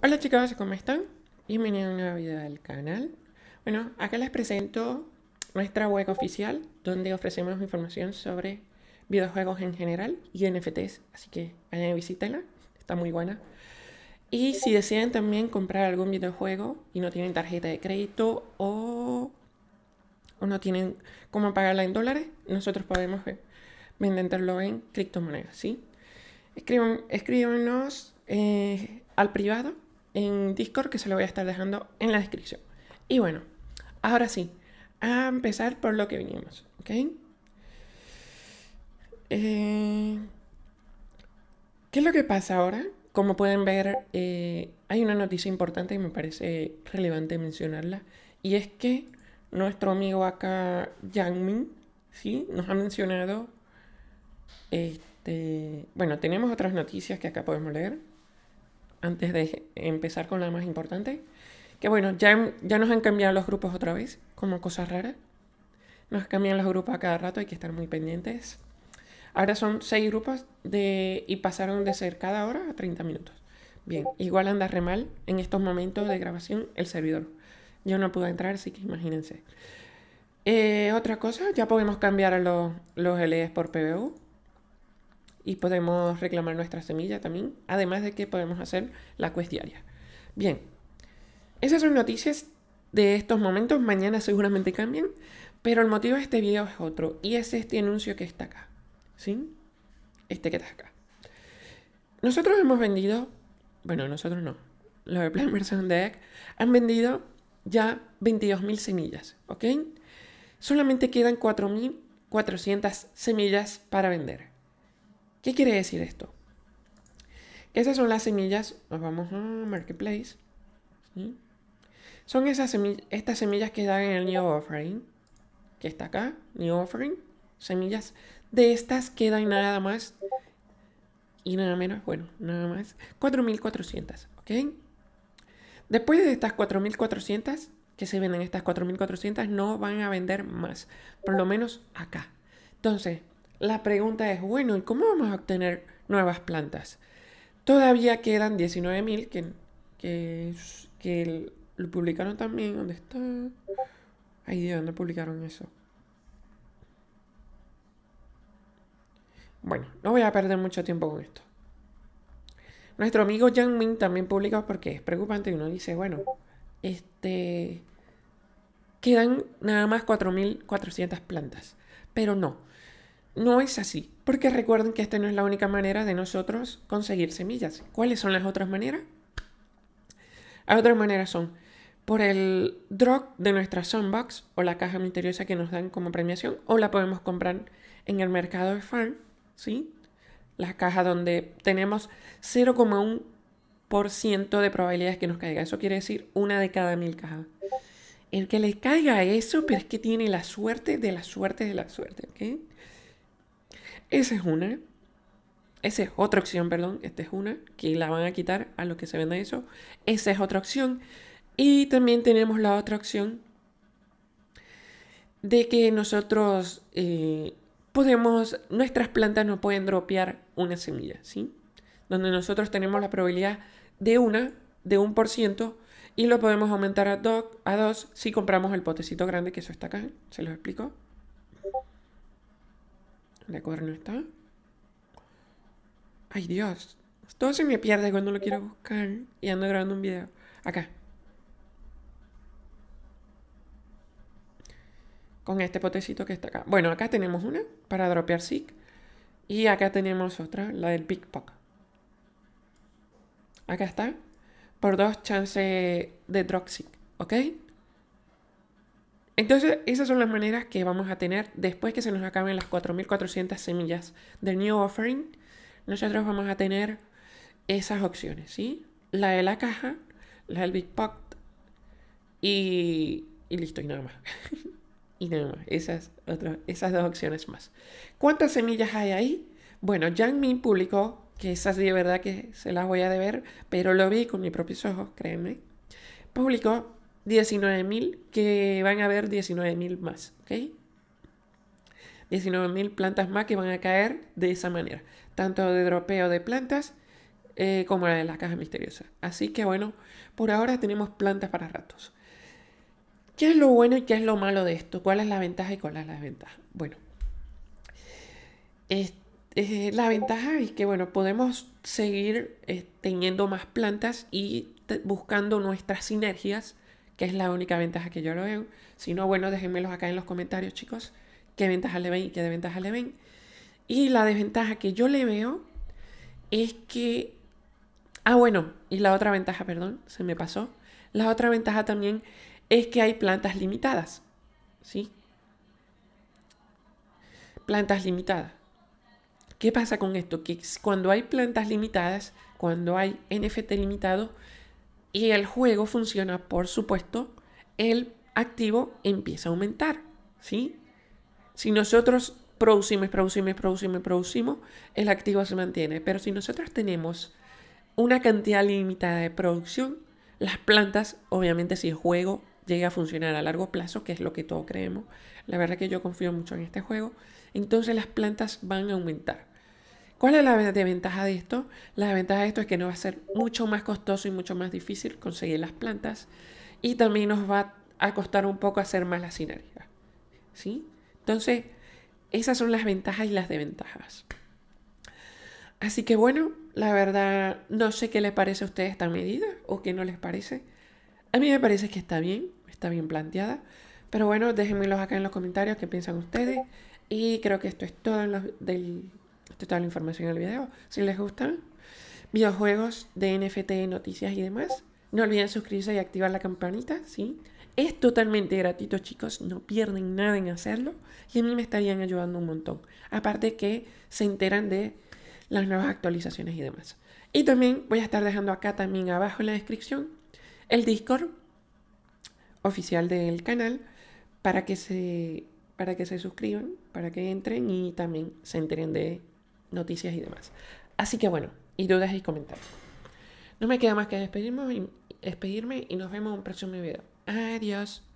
Hola chicos, ¿cómo están? Bienvenidos a un nuevo video del canal. Bueno, acá les presento nuestra web oficial donde ofrecemos información sobre videojuegos en general y NFTs, así que vayan y visítenla, está muy buena. Y si deciden también comprar algún videojuego y no tienen tarjeta de crédito o, no tienen cómo pagarla en dólares, nosotros podemos venderlo en criptomonedas, ¿sí? escríbanos eh, al privado en Discord que se lo voy a estar dejando en la descripción. Y bueno, ahora sí, a empezar por lo que vinimos, ¿ok? Eh, ¿Qué es lo que pasa ahora? Como pueden ver, eh, hay una noticia importante y me parece relevante mencionarla. Y es que nuestro amigo acá, Yangmin, ¿sí? Nos ha mencionado... Este, bueno, tenemos otras noticias que acá podemos leer antes de empezar con la más importante. Que bueno, ya, em, ya nos han cambiado los grupos otra vez, como cosas raras. Nos cambian los grupos a cada rato, hay que estar muy pendientes. Ahora son seis grupos de, y pasaron de ser cada hora a 30 minutos. Bien, igual anda re mal en estos momentos de grabación el servidor. Yo no pude entrar, así que imagínense. Eh, otra cosa, ya podemos cambiar los, los por PBU y podemos reclamar nuestra semilla también, además de que podemos hacer la quest diaria. Bien, esas son noticias de estos momentos, mañana seguramente cambian, pero el motivo de este video es otro y es este anuncio que está acá, ¿sí? Este que está acá. Nosotros hemos vendido, bueno, nosotros no, los de Plan Deck han vendido ya 22.000 semillas, ¿ok? Solamente quedan 4.400 semillas para vender. ¿Qué quiere decir esto? Esas son las semillas, nos vamos a Marketplace. Son esas semillas, estas semillas que dan en el New Offering, que está acá, New Offering, semillas. De estas quedan nada más y nada menos, bueno, nada más, 4.400, ¿ok? Después de estas 4.400, que se venden estas 4.400, no van a vender más, por lo menos acá. Entonces, la pregunta es, bueno, ¿y cómo vamos a obtener nuevas plantas? Todavía quedan 19.000 que, que, que lo publicaron también. ¿Dónde está? Ay, ¿de dónde publicaron eso? Bueno, no voy a perder mucho tiempo con esto. Nuestro amigo Yang Ming también publica porque es preocupante y uno dice, bueno, este... Quedan nada más 4.400 plantas. Pero no, no es así, porque recuerden que esta no es la única manera de nosotros conseguir semillas. ¿Cuáles son las otras maneras? Las otras maneras son por el drop de nuestra sandbox o la caja misteriosa que nos dan como premiación, o la podemos comprar en el mercado de farm, ¿sí? La caja donde tenemos 0,1% de probabilidades que nos caiga. Eso quiere decir una de cada mil cajas. El que le caiga eso, pero es que tiene la suerte de la suerte de la suerte, ¿ok? Esa es una. Esa es otra opción, perdón. Esta es una que la van a quitar a los que se venda eso. Esa es otra opción. Y también tenemos la otra opción de que nosotros eh, podemos, nuestras plantas no pueden dropear una semilla, ¿sí? Donde nosotros tenemos la probabilidad de una, de un por ciento, y lo podemos aumentar a a dos si compramos el potecito grande, que eso está acá, se los explico no está? Ay, Dios. Todo se me pierde cuando lo quiero buscar. Y ando grabando un video. Acá. Con este potecito que está acá. Bueno, acá tenemos una para dropear SIG. Y acá tenemos otra, la del pickpock. Acá está. Por dos chances de drop SIG. ¿Ok? Entonces, esas son las maneras que vamos a tener después que se nos acaben las 4.400 semillas del New Offering. Nosotros vamos a tener esas opciones, ¿sí? La de la caja, la del Big Pot y, y listo, y nada más. y nada más, esas, otras, esas dos opciones más. ¿Cuántas semillas hay ahí? Bueno, Yang Min publicó que esas de verdad que se las voy a deber, pero lo vi con mis propios ojos, créeme. Publicó 19.000 que van a haber 19.000 más, ¿ok? 19.000 plantas más que van a caer de esa manera, tanto de dropeo de plantas eh, como la de las cajas misteriosas. Así que bueno, por ahora tenemos plantas para ratos. ¿Qué es lo bueno y qué es lo malo de esto? ¿Cuál es la ventaja y cuál es la desventaja? Bueno, la ventaja es que bueno, podemos seguir eh, teniendo más plantas y buscando nuestras sinergias que es la única ventaja que yo lo veo. Si no, bueno, déjenmelo acá en los comentarios, chicos, qué ventaja le ven y qué desventaja le ven. Y la desventaja que yo le veo es que... Ah, bueno, y la otra ventaja, perdón, se me pasó. La otra ventaja también es que hay plantas limitadas, ¿sí? Plantas limitadas. ¿Qué pasa con esto? Que cuando hay plantas limitadas, cuando hay NFT limitado, y el juego funciona, por supuesto, el activo empieza a aumentar, ¿sí? Si nosotros producimos, producimos, producimos, producimos, el activo se mantiene. Pero si nosotros tenemos una cantidad limitada de producción, las plantas, obviamente si el juego llega a funcionar a largo plazo, que es lo que todos creemos, la verdad que yo confío mucho en este juego, entonces las plantas van a aumentar. ¿Cuál es la desventaja de esto? La desventaja de esto es que nos va a ser mucho más costoso y mucho más difícil conseguir las plantas y también nos va a costar un poco hacer más la sinergia. ¿Sí? Entonces, esas son las ventajas y las desventajas. Así que bueno, la verdad no sé qué les parece a ustedes esta medida o qué no les parece. A mí me parece que está bien, está bien planteada. Pero bueno, déjenmelo acá en los comentarios qué piensan ustedes. Y creo que esto es todo en los, del toda la información en el video. Si les gustan videojuegos de NFT, noticias y demás, no olviden suscribirse y activar la campanita, ¿sí? Es totalmente gratuito, chicos, no pierden nada en hacerlo y a mí me estarían ayudando un montón. Aparte que se enteran de las nuevas actualizaciones y demás. Y también voy a estar dejando acá también abajo en la descripción el Discord oficial del canal para que se para que se suscriban, para que entren y también se enteren de noticias y demás. Así que bueno, y dudas y comentarios. No me queda más que despedirme y, despedirme y nos vemos en un próximo video. Adiós.